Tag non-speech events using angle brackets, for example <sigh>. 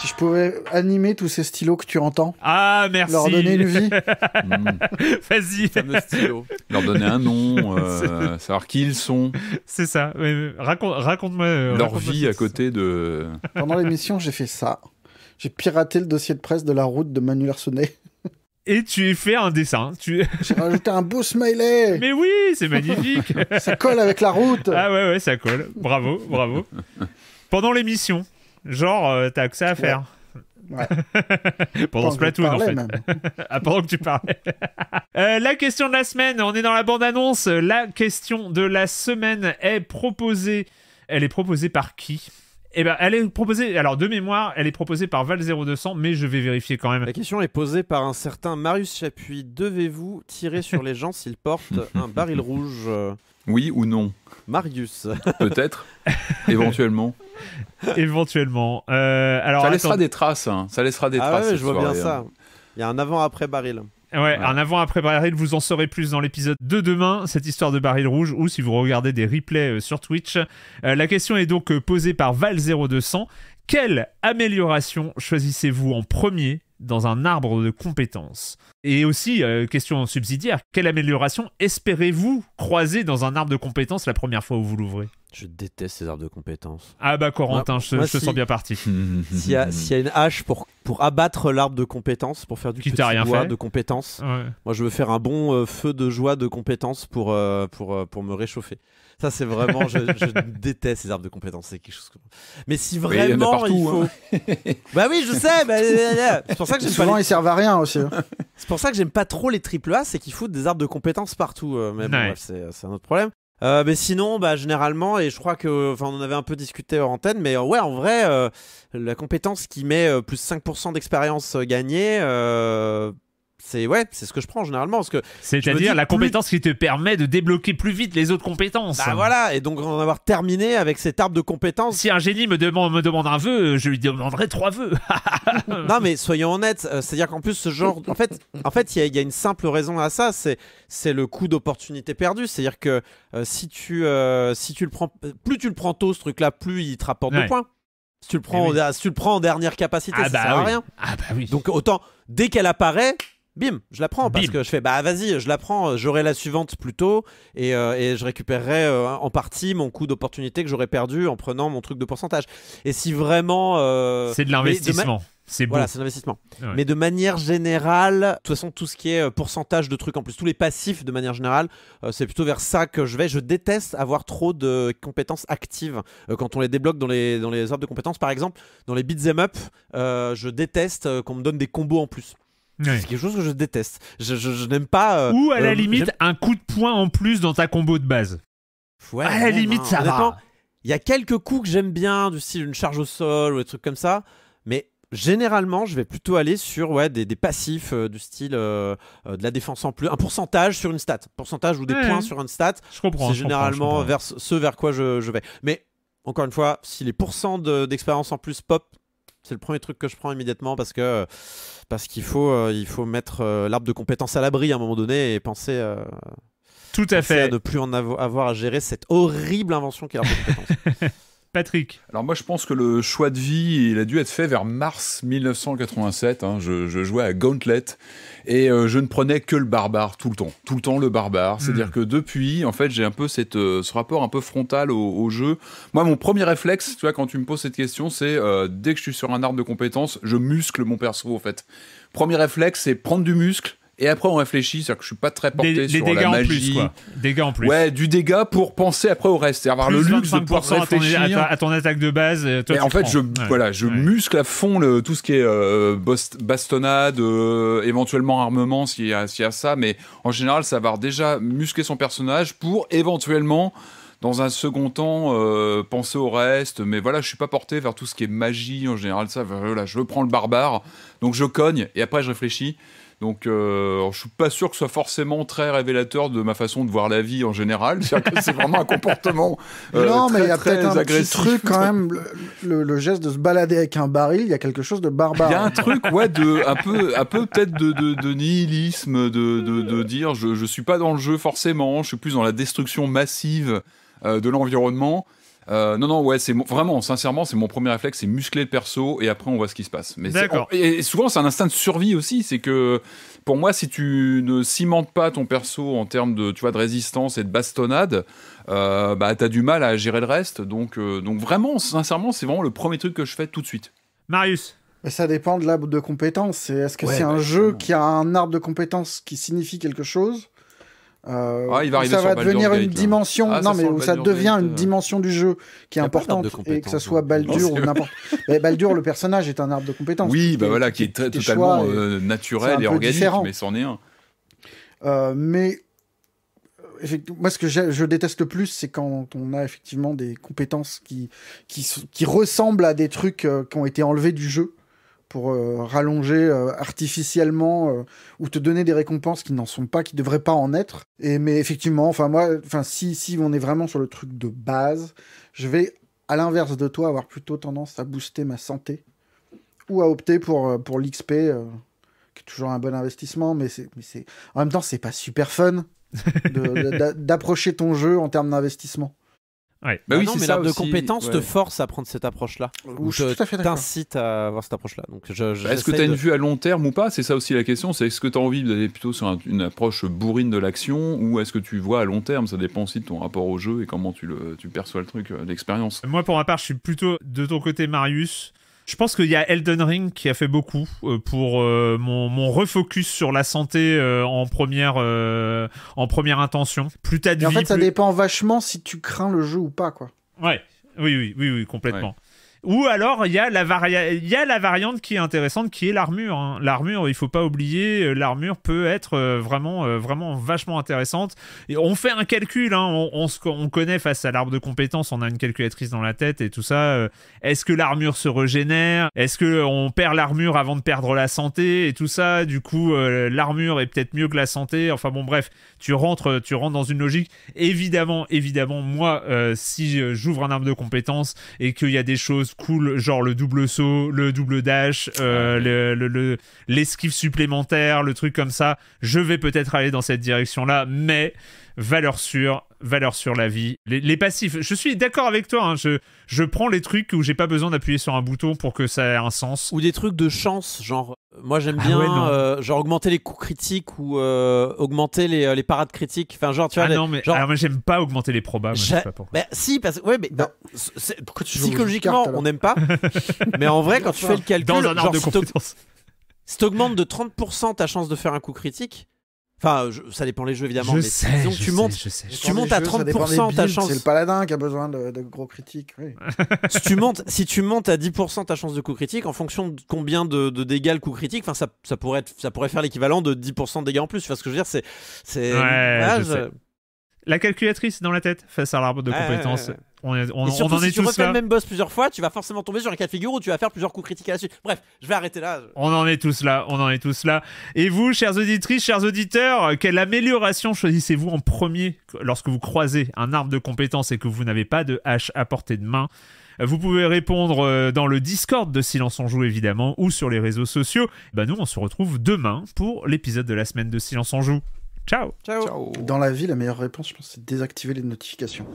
Si je pouvais animer tous ces stylos que tu entends. Ah, merci. Leur donner une vie. <laughs> Mm. Vas-y. Leur donner un nom, <laughs> euh, savoir qui ils sont. C'est ça. raconte, raconte-moi. Euh, Leur vie à côté de. Pendant l'émission, j'ai fait ça. J'ai piraté le dossier de presse de la route de Manuel Arsonet. et tu fait un dessin. Tu... <laughs> J'ai rajouté un beau smiley. Mais oui, c'est magnifique. ça colle avec la route. Ah ouais, ouais, ça colle. Bravo, bravo. Pendant l'émission, Genre, euh, t'as que ça à faire. Ouais. ouais. <laughs> pendant en fait. <laughs> Ah, pendant que tu parlais. <laughs> Euh, la question de la semaine, on est dans la bande-annonce. La question de la semaine est proposée. Elle est proposée par qui eh ben, elle est proposée, alors de mémoire, elle est proposée par Val0200, mais je vais vérifier quand même. La question est posée par un certain Marius Chapuis. Devez-vous tirer sur les gens s'ils portent un baril rouge Oui ou non Marius. Peut-être, éventuellement. éventuellement. Euh, alors, ça laissera des traces, hein. ça laissera des ah traces. je vois bien ça. Hein. Il y a un avant-après baril en avant après Baril, vous en saurez plus dans l'épisode de demain, cette histoire de Baril Rouge, ou si vous regardez des replays euh, sur Twitch. Euh, la question est donc euh, posée par Val0200. Quelle amélioration choisissez-vous en premier dans un arbre de compétences Et aussi, question subsidiaire, quelle amélioration espérez-vous croiser dans un arbre de compétences la première fois où vous l'ouvrez je déteste ces arbres de compétences. Ah bah Corentin, je, te sens bien parti. <laughs> S'il y, a, y, a une hache pour, pour abattre l'arbre de compétences, pour faire du petit rien de compétences, moi je veux faire un bon euh, feu de joie de compétences pour, euh, pour, euh, pour me réchauffer. Ça c'est vraiment, je, <laughs> déteste ces arbres de compétences. C'est quelque chose. Mais si vraiment il, faut. Hein. bah oui, je sais. mais bah, c'est pour ça que souvent ils servent à rien aussi. Hein. c'est pour ça que j'aime pas trop les triple A, c'est qu'il foutent des arbres de compétences partout. mais c'est un autre problème. Euh, mais sinon, bah, généralement, et je crois que, enfin, on en avait un peu discuté hors antenne, mais euh, ouais, en vrai, euh, la compétence qui met euh, plus 5% d'expérience gagnée, c'est ouais, c'est ce que je prends généralement que c'est-à-dire la compétence qui te permet de débloquer plus vite les autres compétences. Bah voilà, et donc en avoir terminé avec cet arbre de compétences. Si un génie me demande me demande un vœu, je lui demanderai trois vœux. <laughs> <laughs> non mais soyons honnêtes, euh, c'est-à-dire qu'en plus ce genre en fait en fait il y, a une simple raison à ça, c'est c'est le coût d'opportunité perdu, c'est-à-dire que euh, si tu euh, si tu le prends plus tu le prends tôt ce truc là, plus il te rapporte de points. Eh si tu le prends, en, tu le prends dernière capacité, ah ça bah sert à rien. Ah bah donc autant dès qu'elle apparaît, Bim, je la prends parce que je fais bah vas-y, je la prends, euh, j'aurai la suivante plus tôt et, euh, et je récupérerai euh, en partie mon coût d'opportunité que j'aurais perdu en prenant mon truc de pourcentage. Et si vraiment c'est de l'investissement. C'est Voilà, c'est l'investissement. Mais de manière générale, de toute façon, tout ce qui est pourcentage de trucs en plus, tous les passifs de manière générale, c'est plutôt vers ça que je vais. Je déteste avoir trop de compétences actives. quand on les débloque dans les, dans les arbres de compétences, par exemple, dans les beat'em up, je déteste qu'on me donne des combos en plus. C'est quelque chose que je déteste. Je, n'aime pas. Euh, ou à la euh, limite, un coup de poing en plus dans ta combo de base. Ouais, à la limite, ça va. Il y a quelques coups que j'aime bien, du style une charge au sol ou des trucs comme ça. Mais généralement, je vais plutôt aller sur ouais, des, passifs euh, du style de la défense en plus, un pourcentage sur une stat, pourcentage ou des points sur une stat. Je comprends. C'est généralement vers ce vers quoi je, vais. Mais encore une fois, si les pourcents d'expérience en plus pop c'est le premier truc que je prends immédiatement parce que euh, parce qu'il faut euh, il faut mettre euh, l'arbre de compétences à l'abri à un moment donné et penser tout à fait à ne plus en avoir à gérer cette horrible invention qu'est l'arbre de compétences. <laughs> Patrick Alors moi je pense que le choix de vie, il a dû être fait vers mars 1987. Hein. Je, jouais à Gauntlet et euh, je ne prenais que le barbare tout le temps. Tout le temps le barbare. Hmm. C'est-à-dire que depuis, en fait, j'ai un peu euh, ce rapport un peu frontal au, jeu. Moi mon premier réflexe, tu vois, quand tu me poses cette question, c'est euh, dès que je suis sur un arbre de compétences, je muscle mon perso en fait. Premier réflexe, c'est prendre du muscle et après, on réfléchit, c'est-à-dire que je suis pas très porté sur la magie. En plus, Dégâts en plus. Ouais, du dégât pour penser après au reste, c'est-à-dire avoir le luxe de pouvoir réfléchir. À ton, attaque de base. Euh, toi, et en fait, je, voilà, je muscle à fond le, tout ce qui est euh, bastonnade, euh, éventuellement armement, s'il y, a, ça, mais en général, ça va déjà muscler son personnage pour éventuellement dans un second temps, penser au reste. Mais voilà, je suis pas porté vers tout ce qui est magie en général. Ça, voilà, je prends le barbare, donc je cogne et après je réfléchis. Donc, euh, je suis pas sûr que ce soit forcément très révélateur de ma façon de voir la vie en général. C'est vraiment un comportement. Euh, non, mais il y a peut-être un truc quand même. Le, geste de se balader avec un baril, il y a quelque chose de barbare. Il y a un truc, ouais, de, un peu, un peut-être de, nihilisme, de, dire je, ne suis pas dans le jeu forcément, je suis plus dans la destruction massive euh, de l'environnement. Euh, non, non, ouais, c'est vraiment, sincèrement, c'est mon premier réflexe, c'est muscler le perso et après on voit ce qui se passe. Mais D'accord. Et souvent, c'est un instinct de survie aussi. C'est que pour moi, si tu ne cimentes pas ton perso en termes de, tu vois, de résistance et de bastonnade, euh, bah, t'as du mal à gérer le reste. Donc, euh, donc vraiment, sincèrement, c'est vraiment le premier truc que je fais tout de suite. Marius. ça dépend de l'arbre de compétences. Est-ce que c'est un bah, jeu qui a un arbre de compétences qui signifie quelque chose euh, ah, ça va devenir une dimension. Ah, non, mais ça devient une euh. dimension du jeu qui est importante. Et que ça soit Baldur ou n'importe. Baldur, le personnage est un arbre de compétences. Oui, bah voilà, qui est totalement euh, naturel et organique, mais c'en est un. mais moi, ce que je déteste le plus, c'est quand on a effectivement des compétences qui, qui ressemblent à des trucs qui ont été enlevés du jeu pour euh, rallonger euh, artificiellement euh, ou te donner des récompenses qui n'en sont pas, qui devraient pas en être. mais effectivement, enfin moi, enfin si si on est vraiment sur le truc de base, je vais à l'inverse de toi avoir plutôt tendance à booster ma santé ou à opter pour pour l'XP qui est toujours un bon investissement, mais c'est en même temps c'est pas super fun d'approcher ton jeu en termes d'investissement. Bah oui, ah non, mais de compétences te force à prendre cette approche-là. Euh, ou t'incite à avoir cette approche-là. Donc, est-ce que tu as une vue à long terme ou pas C'est ça aussi la question. C'est est-ce que tu as envie d'aller plutôt sur une approche bourrine de l'action ou est-ce que tu vois à long terme Ça dépend aussi de ton rapport au jeu et comment tu, le, tu perçois le truc, l'expérience. Euh, Moi, pour ma part, je suis plutôt de ton côté, Marius je pense qu'il y a Elden Ring qui a fait beaucoup euh, pour euh, mon, refocus sur la santé euh, en, première, en première intention. Plus t'as de En fait, ça dépend vachement si tu crains le jeu ou pas, quoi. Ouais, oui, oui, oui, oui complètement. Ou alors, il y, a la y a la variante qui est intéressante, qui est l'armure. Hein. L'armure, il faut pas oublier, euh, l'armure peut être euh, vraiment, euh, vraiment vachement intéressante. on fait un calcul, hein. on, connaît face à l'arbre de compétences, on a une calculatrice dans la tête et tout ça. Est-ce que l'armure se régénère Est-ce qu'on perd l'armure avant de perdre la santé et tout ça Du coup, l'armure est peut-être mieux que la santé. Enfin bon, bref, tu rentres, tu rentres dans une logique. Évidemment, évidemment, moi, si j'ouvre un arbre de compétences et qu'il y a des choses cool, genre le double saut, le double dash, euh, l'esquive supplémentaire, le truc comme ça, je vais peut-être aller dans cette direction-là, mais valeur sûre, valeur sur la vie, les, passifs. Je suis d'accord avec toi, hein. je, je prends les trucs où j'ai pas besoin d'appuyer sur un bouton pour que ça ait un sens. Ou des trucs de chance, genre euh, moi j'aime ah bien euh, genre augmenter les coups critiques ou euh, augmenter les, les parades critiques. Enfin genre tu vois. Ah non mais j'aime pas augmenter les probables Bah, si parce que ouais mais bah, psychologiquement on n'aime pas. <laughs> mais en vrai quand tu fais le calcul dans genre, de Si t'augmentes de 30% ta chance de faire un coup critique, Enfin, ça dépend les jeux évidemment. mais tu montes, tu montes à 30%, ta chance. C'est le paladin qui a besoin de, gros critiques. <laughs> si, tu montes, si tu montes à 10% ta chance de coup critique, en fonction de combien de, dégâts le coup critique, ça, pourrait faire l'équivalent de 10% de dégâts en plus. Enfin, ce que je veux dire, c'est. la calculatrice dans la tête face à l'arbre de compétences et surtout, si tu le même boss plusieurs fois, tu vas forcément tomber sur un cas de figure où tu vas faire plusieurs coups critiques à la suite. Bref, je vais arrêter là. On en est tous là, on en est tous là. Et vous, chères auditrices, chers auditeurs, quelle amélioration choisissez-vous en premier lorsque vous croisez un arbre de compétences et que vous n'avez pas de hache à portée de main vous pouvez répondre euh, dans le Discord de Silence en Joue évidemment ou sur les réseaux sociaux. Bah nous on se retrouve demain pour l'épisode de la semaine de Silence en Joue. Ciao. Ciao. Ciao. Dans la vie, la meilleure réponse, je pense, c'est désactiver les notifications.